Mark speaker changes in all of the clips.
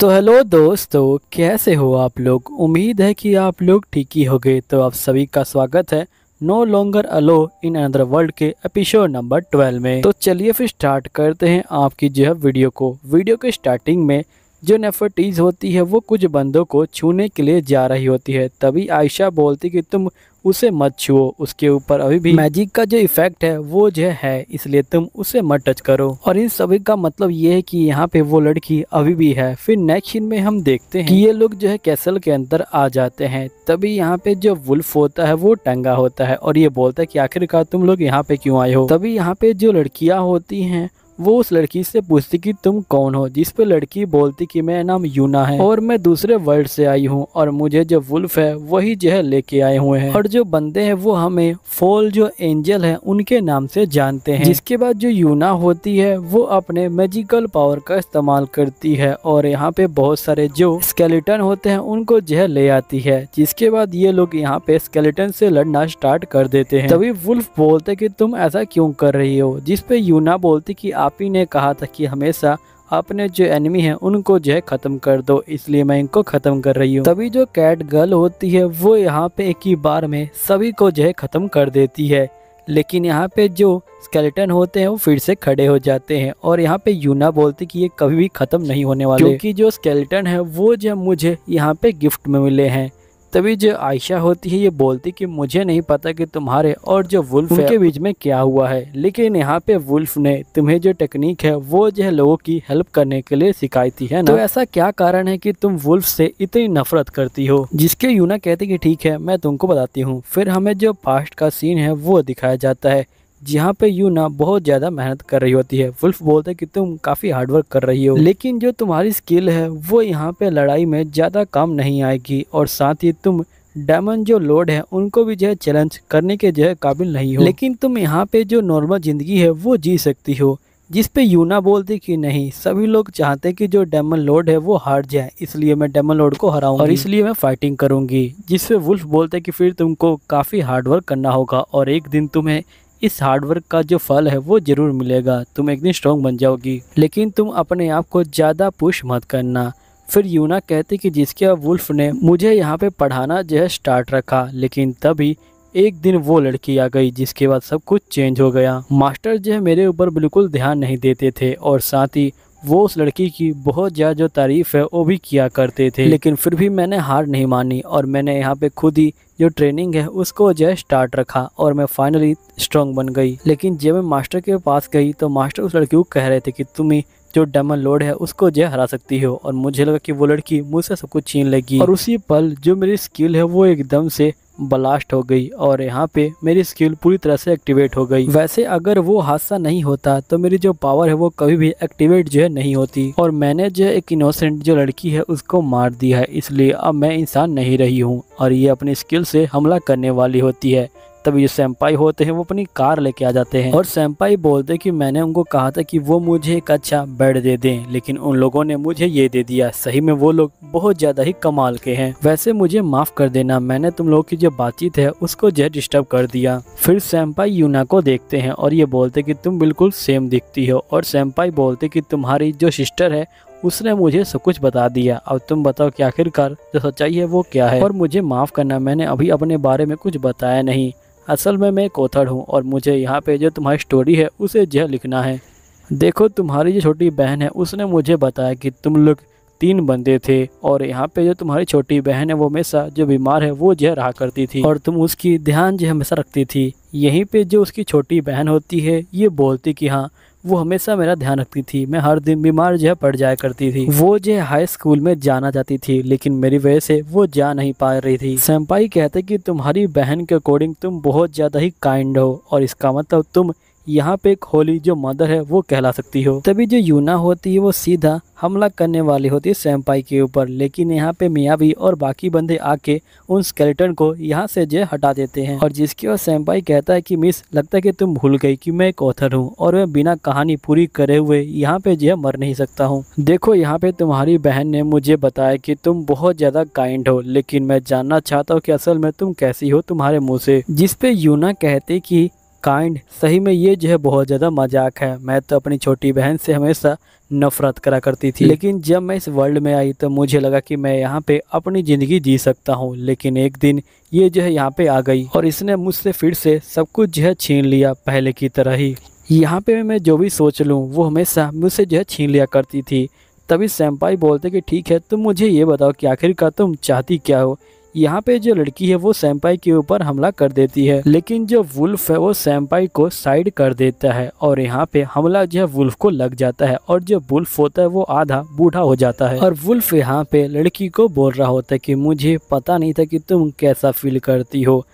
Speaker 1: तो हेलो दोस्तों कैसे हो आप लोग उम्मीद है कि आप लोग ठीक ही हो गए तो आप सभी का स्वागत है no longer alone in another world के एपिसोड नंबर ट्वेल्व में तो चलिए फिर स्टार्ट करते हैं आपकी जो है वीडियो को वीडियो के स्टार्टिंग में जो नेफर्टीज होती है वो कुछ बंदों को छूने के लिए जा रही होती है तभी आयशा बोलती कि तुम उसे मत छुओ उसके ऊपर अभी भी मैजिक का जो इफेक्ट है वो जो है इसलिए तुम उसे मत टच करो और इन सभी का मतलब ये है कि यहाँ पे वो लड़की अभी भी है फिर नेक्स्ट सीन में हम देखते हैं कि ये लोग जो है कैसल के अंदर आ जाते हैं तभी यहाँ पे जो वुल्फ होता है वो टंगा होता है और ये बोलता है की आखिरकार तुम लोग यहाँ पे क्यूँ आये हो तभी यहाँ पे जो लड़कियाँ होती है वो उस लड़की से पूछती कि तुम कौन हो जिस पर लड़की बोलती कि मेरा नाम यूना है और मैं दूसरे वर्ल्ड से आई हूँ और मुझे जो वुल्फ है वही जो है लेके आए हुए हैं और जो बंदे हैं वो हमें फॉल जो एंजल है उनके नाम से जानते हैं जिसके बाद जो यूना होती है वो अपने मेजिकल पावर का इस्तेमाल करती है और यहाँ पे बहुत सारे जो स्केलेटन होते हैं उनको जो है ले आती है जिसके बाद ये लोग यहाँ पे स्केलेटन से लड़ना स्टार्ट कर देते हैं तभी वुल्फ बोलते कि तुम ऐसा क्यों कर रही हो जिसपे यूना बोलती कि आप आप ही ने कहा था कि हमेशा अपने जो एनिमी है उनको जो है ख़त्म कर दो इसलिए मैं इनको ख़त्म कर रही हूँ तभी जो कैट गर्ल होती है वो यहाँ पे एक ही बार में सभी को जो है ख़त्म कर देती है लेकिन यहाँ पे जो स्केलेटन होते हैं वो फिर से खड़े हो जाते हैं और यहाँ पे यूना बोलती कि ये कभी भी ख़त्म नहीं होने वाले क्योंकि जो स्केलेटन है वो जो मुझे यहाँ पे गिफ्ट में मिले हैं तभी जो आयशा होती है ये बोलती कि मुझे नहीं पता कि तुम्हारे और जो वुल्फ के बीच में क्या हुआ है लेकिन यहाँ पे वुल्फ ने तुम्हें जो टेक्निक है वो जो है लोगों की हेल्प करने के लिए सिखाई थी है ना तो ऐसा क्या कारण है कि तुम वुल्फ से इतनी नफरत करती हो जिसके यूना कहती कि ठीक है मैं तुमको बताती हूँ फिर हमें जो पास्ट का सीन है वो दिखाया जाता है जहाँ पे यूना बहुत ज़्यादा मेहनत कर रही होती है वुल्फ बोलता है कि तुम काफ़ी हार्डवर्क कर रही हो लेकिन जो तुम्हारी स्किल है वो यहाँ पे लड़ाई में ज़्यादा काम नहीं आएगी और साथ ही तुम डायमंड जो लोड है उनको भी जो है चैलेंज करने के जो है काबिल नहीं हो लेकिन तुम यहाँ पे जो नॉर्मल ज़िंदगी है वो जी सकती हो जिस पे यूना बोलती कि नहीं सभी लोग चाहते कि जो डेमन लोड है वो हार जाए इसलिए मैं डेमन लोड को हराऊंगी और इसलिए मैं फाइटिंग करूंगी जिसपे वुल्फ बोलते कि फिर तुमको काफ़ी हार्डवर्क करना होगा और एक दिन तुम्हें इस हार्डवर्क का जो फल है वो जरूर मिलेगा तुम एक दिन स्ट्रॉन्ग बन जाओगी लेकिन तुम अपने आप को ज़्यादा पुश मत करना फिर यूना कहते कि जिसके वुल्फ ने मुझे यहाँ पे पढ़ाना जो है स्टार्ट रखा लेकिन तभी एक दिन वो लड़की आ गई जिसके बाद सब कुछ चेंज हो गया मास्टर जो है मेरे ऊपर बिल्कुल ध्यान नहीं देते थे और साथ ही वो उस लड़की की बहुत ज़्यादा जो तारीफ़ है वो भी किया करते थे लेकिन फिर भी मैंने हार नहीं मानी और मैंने यहाँ पे खुद ही जो ट्रेनिंग है उसको जो स्टार्ट रखा और मैं फाइनली स्ट्रांग बन गई लेकिन जब मैं मास्टर के पास गई तो मास्टर उस लड़की को कह रहे थे कि तुम्हें जो डमन लोड है उसको जो हरा सकती हो और मुझे लगा कि वो लड़की मुझसे सब कुछ छीन लेगी और उसी पल जो मेरी स्किल है वो एकदम से ब्लास्ट हो गई और यहाँ पे मेरी स्किल पूरी तरह से एक्टिवेट हो गई वैसे अगर वो हादसा नहीं होता तो मेरी जो पावर है वो कभी भी एक्टिवेट जो है नहीं होती और मैंने जो एक इनोसेंट जो लड़की है उसको मार दिया है इसलिए अब मैं इंसान नहीं रही हूँ और ये अपनी स्किल से हमला करने वाली होती है तभी जो सैम्पाई होते हैं वो अपनी कार लेके आ जाते हैं और सैम्पाई बोलते कि मैंने उनको कहा था कि वो मुझे एक अच्छा बेड दे दें लेकिन उन लोगों ने मुझे ये दे दिया सही में वो लोग बहुत ज्यादा ही कमाल के हैं वैसे मुझे माफ कर देना मैंने तुम लोगों की जो बातचीत है उसको जो डिस्टर्ब कर दिया फिर सैम्पाई यूना को देखते हैं और ये बोलते की तुम बिल्कुल सेम दिखती हो और सैम्पाई बोलते की तुम्हारी जो सिस्टर है उसने मुझे सब कुछ बता दिया अब तुम बताओ कि आखिरकार जो सच्चाई है वो क्या है और मुझे माफ़ करना मैंने अभी अपने बारे में कुछ बताया नहीं असल में मैं कोथड़ हूँ और मुझे यहाँ पे जो तुम्हारी स्टोरी है उसे जो लिखना है देखो तुम्हारी जो छोटी बहन है उसने मुझे बताया कि तुम लोग तीन बंदे थे और यहाँ पे जो तुम्हारी छोटी बहन है वो हमेशा जो बीमार है वो जह रहा करती थी और तुम उसकी ध्यान जो हमेशा रखती थी यहीं पे जो उसकी छोटी बहन होती है ये बोलती कि हाँ वो हमेशा मेरा ध्यान रखती थी मैं हर दिन बीमार जो है पड़ जाया करती थी वो जो हाई स्कूल में जाना जाती थी लेकिन मेरी वजह से वो जा नहीं पा रही थी सैम्पाई कहते कि तुम्हारी बहन के अकॉर्डिंग तुम बहुत ज़्यादा ही काइंड हो और इसका मतलब तुम यहाँ पे एक होली जो मदर है वो कहला सकती हो तभी जो यूना होती है वो सीधा हमला करने वाली होती है सैम्पाई के ऊपर लेकिन यहाँ पे भी और बाकी बंदे आके उन स्केलेटन को यहाँ से जो हटा देते हैं और जिसकी ओर सैम्पाई कहता है कि मिस लगता है कि तुम भूल गई कि मैं एक ऑथर हूँ और मैं बिना कहानी पूरी करे हुए यहाँ पे जो है मर नहीं सकता हूँ देखो यहाँ पे तुम्हारी बहन ने मुझे बताया कि तुम बहुत ज्यादा काइंड हो लेकिन मैं जानना चाहता हूँ कि असल में तुम कैसी हो तुम्हारे मुँह से जिसपे यूना कहते कि काइंड सही में ये जो है बहुत ज़्यादा मजाक है मैं तो अपनी छोटी बहन से हमेशा नफरत करा करती थी लेकिन जब मैं इस वर्ल्ड में आई तो मुझे लगा कि मैं यहाँ पे अपनी ज़िंदगी जी सकता हूँ लेकिन एक दिन ये जो है यहाँ पे आ गई और इसने मुझसे फिर से सब कुछ जो है छीन लिया पहले की तरह ही यहाँ पे मैं जो भी सोच लूँ वो हमेशा मुझसे जो है छीन लिया करती थी तभी सैम्पाई बोलते कि ठीक है तुम मुझे ये बताओ कि आखिरकार तुम चाहती क्या हो यहाँ पे जो लड़की है वो सैम्पाई के ऊपर हमला कर देती है लेकिन जो वुल्फ है वो सैम्पाई को साइड कर देता है और यहाँ पे हमला जो है वुल्फ को लग जाता है और जो वुल्फ होता है वो आधा बूढ़ा हो जाता है और वुल्फ यहाँ पे लड़की को बोल रहा होता है कि मुझे पता नहीं था कि तुम कैसा फील करती हो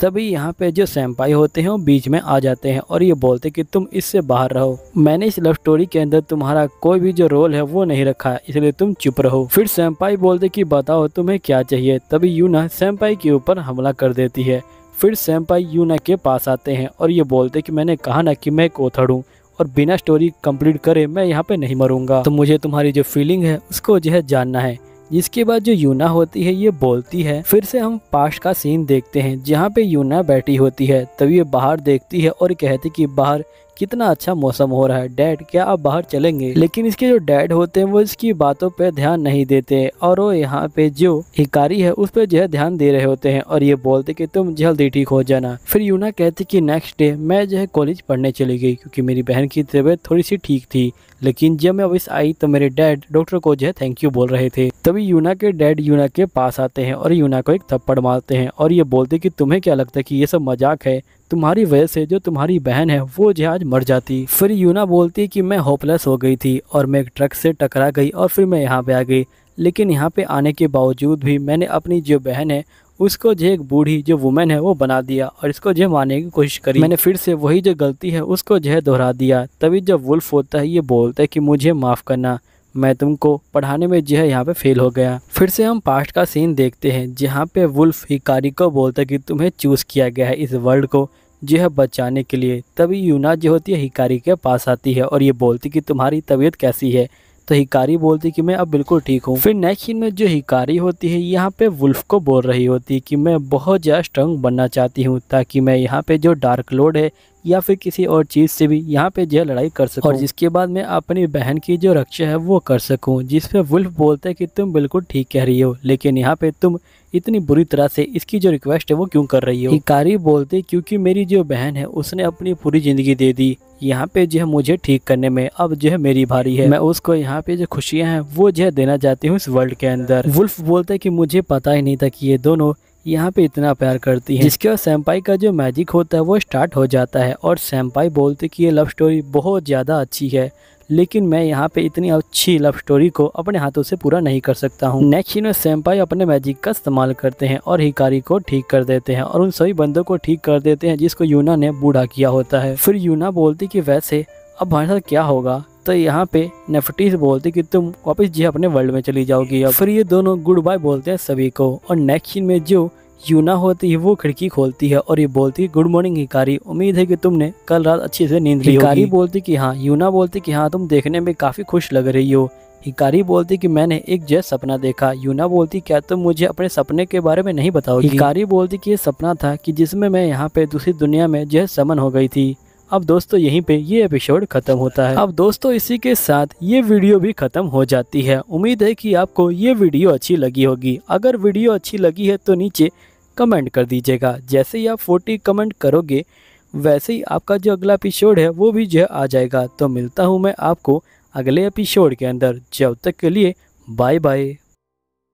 Speaker 1: तभी यहाँ पे जो सैम्पाई होते हैं वो बीच में आ जाते हैं और ये बोलते कि तुम इससे बाहर रहो मैंने इस लव स्टोरी के अंदर तुम्हारा कोई भी जो रोल है वो नहीं रखा है इसलिए तुम चुप रहो फिर सैम्पाई बोलते कि बताओ तुम्हें क्या चाहिए तभी यूना सैम्पाई के ऊपर हमला कर देती है फिर सैम्पाई यूना के पास आते हैं और ये बोलते कि मैंने कहा ना कि मैं कोथड़ हूँ और बिना स्टोरी कम्प्लीट करे मैं यहाँ पे नहीं मरूंगा तो मुझे तुम्हारी जो फीलिंग है उसको जो है जानना है इसके बाद जो यूना होती है ये बोलती है फिर से हम पास्ट का सीन देखते हैं जहाँ पे यूना बैठी होती है तभी ये बाहर देखती है और कहती कि बाहर कितना अच्छा मौसम हो रहा है डैड क्या आप बाहर चलेंगे लेकिन इसके जो डैड होते हैं वो इसकी बातों पर ध्यान नहीं देते और वो यहाँ पे जो हिकारी है उस पर जो है ध्यान दे रहे होते हैं और ये बोलते कि तुम जल्दी ठीक हो जाना फिर यूना कहती कि नेक्स्ट डे मैं जो है कॉलेज पढ़ने चली गई क्योंकि मेरी बहन की तबीयत थोड़ी सी ठीक थी लेकिन जब मैं ऑफिस आई तो मेरे डैड डॉक्टर को जो है थैंक यू बोल रहे थे तभी यूना के डैड यूना के पास आते हैं और यूना को एक थप्पड़ मारते हैं और ये बोलते कि तुम्हें क्या लगता है कि ये सब मजाक है तुम्हारी वजह से जो तुम्हारी बहन है वो जहाज मर जाती फिर यूना बोलती कि मैं होपलेस हो गई थी और मैं एक ट्रक से टकरा गई और फिर मैं यहाँ पे आ गई लेकिन यहाँ पे आने के बावजूद भी मैंने अपनी जो बहन है उसको जो एक बूढ़ी जो वुमेन है वो बना दिया और इसको जो मारने की कोशिश करी मैंने फिर से वही जो गलती है उसको जो है दोहरा दिया तभी जब वुल्फ होता है ये बोलता है कि मुझे माफ़ करना मैं तुमको पढ़ाने में जो है यहाँ पे फेल हो गया फिर से हम पास्ट का सीन देखते हैं जहाँ पे वुल्फ हिकारी को बोलता है कि तुम्हें चूज़ किया गया है इस वर्ल्ड को जो है बचाने के लिए तभी यूना जो होती है हिकारी के पास आती है और ये बोलती कि तुम्हारी तबीयत कैसी है तो हिकारी बोलती कि मैं अब बिल्कुल ठीक हूँ फिर नेक्स्ट सीन में जो हिकारी होती है यहाँ पे वुल्फ को बोल रही होती है कि मैं बहुत ज़्यादा स्ट्रांग बनना चाहती हूँ ताकि मैं यहाँ पे जो डार्क लोड है या फिर किसी और चीज़ से भी यहाँ पे जो लड़ाई कर सकूँ और जिसके बाद मैं अपनी बहन की जो रक्षा है वो कर सकूँ जिस पर वुल्फ बोलता है कि तुम बिल्कुल ठीक कह रही हो लेकिन यहाँ पे तुम इतनी बुरी तरह से इसकी जो रिक्वेस्ट है वो क्यों कर रही हो हिकारी बोलते क्योंकि मेरी जो बहन है उसने अपनी पूरी ज़िंदगी दे दी यहाँ पे जो है मुझे ठीक करने में अब जो है मेरी भारी है मैं उसको यहाँ पे जो खुशियाँ हैं वो जो है देना चाहती हूँ इस वर्ल्ड के अंदर वुल्फ बोलते है की मुझे पता ही नहीं था की ये दोनों यहाँ पे इतना प्यार करती है जिसके बाद सैम्पाई का जो मैजिक होता है वो स्टार्ट हो जाता है और सैम्पाई बोलते कि ये लव स्टोरी बहुत ज़्यादा अच्छी है लेकिन मैं यहाँ पे इतनी अच्छी लव स्टोरी को अपने हाथों से पूरा नहीं कर सकता हूँ में सैम्पाई अपने मैजिक का इस्तेमाल करते हैं और हिकारी को ठीक कर देते हैं और उन सभी बंदों को ठीक कर देते हैं जिसको यूना ने बूढ़ा किया होता है फिर यूना बोलती कि वैसे अब हमारे साथ क्या होगा तो यहाँ पे नेफटीस बोलती कि तुम वापस जी अपने वर्ल्ड में चली जाओगी फिर ये दोनों गुड बाय बोलते हैं सभी को और नेक्स्ट सीन में जो यूना होती तो है वो खिड़की खोलती है और ये बोलती है गुड मॉर्निंग हिकारी उम्मीद है कि तुमने कल रात अच्छे से नींद ली हिकारी बोलती कि हाँ यूना बोलती कि हाँ तुम देखने में काफ़ी खुश लग रही हो हिकारी बोलती कि मैंने एक जय सपना देखा यूना बोलती क्या तुम मुझे अपने सपने के बारे में नहीं बताओगी हिकारी बोलती कि ये सपना था कि जिसमें मैं यहाँ पे दूसरी दुनिया में जय समन हो गई थी अब दोस्तों यहीं पे ये एपिसोड खत्म होता है अब दोस्तों इसी के साथ ये वीडियो भी खत्म हो जाती है उम्मीद है कि आपको ये वीडियो अच्छी लगी होगी अगर वीडियो अच्छी लगी है तो नीचे कमेंट कर दीजिएगा जैसे ही आप फोर्टी कमेंट करोगे वैसे ही आपका जो अगला एपिसोड है वो भी जो है आ जाएगा तो मिलता हूँ मैं आपको अगले एपिसोड के अंदर जब तक के लिए बाय बाय